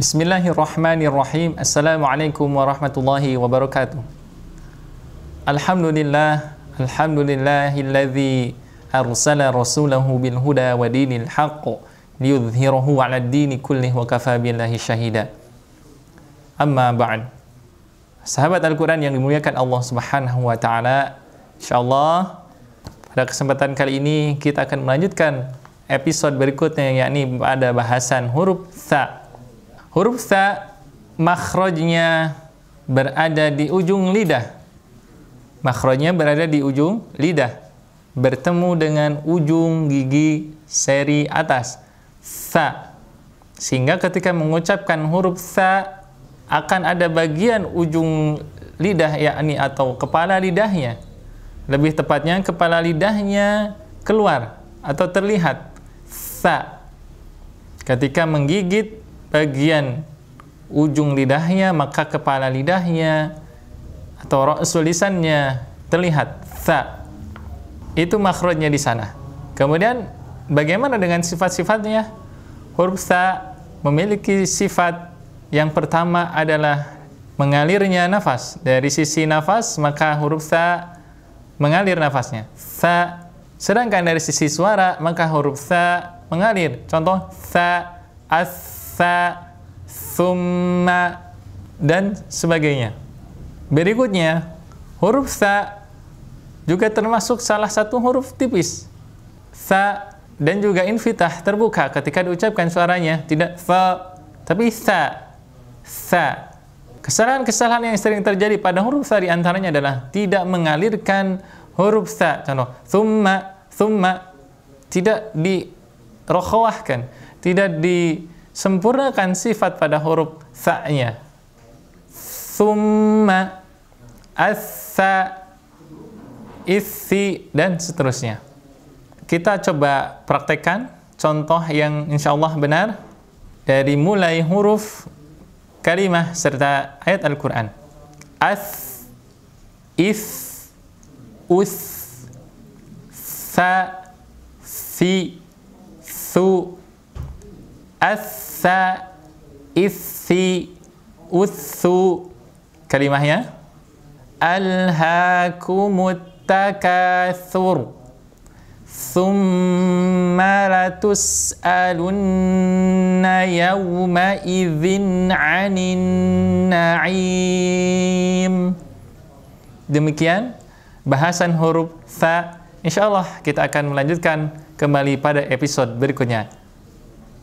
Bismillahirrahmanirrahim. Assalamualaikum warahmatullahi wabarakatuh. Alhamdulillah, alhamdulillahilladzi arsala rasulahu bil huda wa dinil haqq liyudhhirahu 'ala ad-dini kullih wa kafa billahi syahida. Amma ba'd. Sahabat Al-Qur'an yang dimuliakan Allah Subhanahu wa taala, insyaallah pada kesempatan kali ini kita akan melanjutkan episode berikutnya yakni pada bahasan huruf tha Huruf sa makhrajnya berada di ujung lidah. Makhrajnya berada di ujung lidah. Bertemu dengan ujung gigi seri atas. Sa. Sehingga ketika mengucapkan huruf sa akan ada bagian ujung lidah yakni atau kepala lidahnya. Lebih tepatnya kepala lidahnya keluar atau terlihat sa. Ketika menggigit bagian ujung lidahnya, maka kepala lidahnya atau ra'sul lisannya terlihat tha. Itu makhrajnya di sana. Kemudian bagaimana dengan sifat-sifatnya? Huruf tha memiliki sifat yang pertama adalah mengalirnya nafas. Dari sisi nafas, maka huruf tha mengalir nafasnya. Tha. Sedangkan dari sisi suara, maka huruf tha mengalir. Contoh, tha, as, fa, thumma, dan sebagainya. Berikutnya, huruf sa juga termasuk salah satu huruf tipis. sa dan juga infitah terbuka ketika diucapkan suaranya, tidak fa, tapi sa sa Kesalahan-kesalahan yang sering terjadi pada huruf sa diantaranya adalah tidak mengalirkan huruf sa Contoh, thumma, thumma, tidak dirokhawahkan, tidak di sempurnakan sifat pada huruf sa-nya. Summa, asa, isi, dan seterusnya. Kita coba praktekkan contoh yang insya Allah benar dari mulai huruf kalimah serta ayat Al-Quran. As, is, us, sa, si, su, Asa isi usu Kalimahnya alhakumutakasur summa Thumma latus'alunna yawma idhin anin na'im Demikian bahasan huruf Tha. insyaallah kita akan melanjutkan kembali pada episode berikutnya.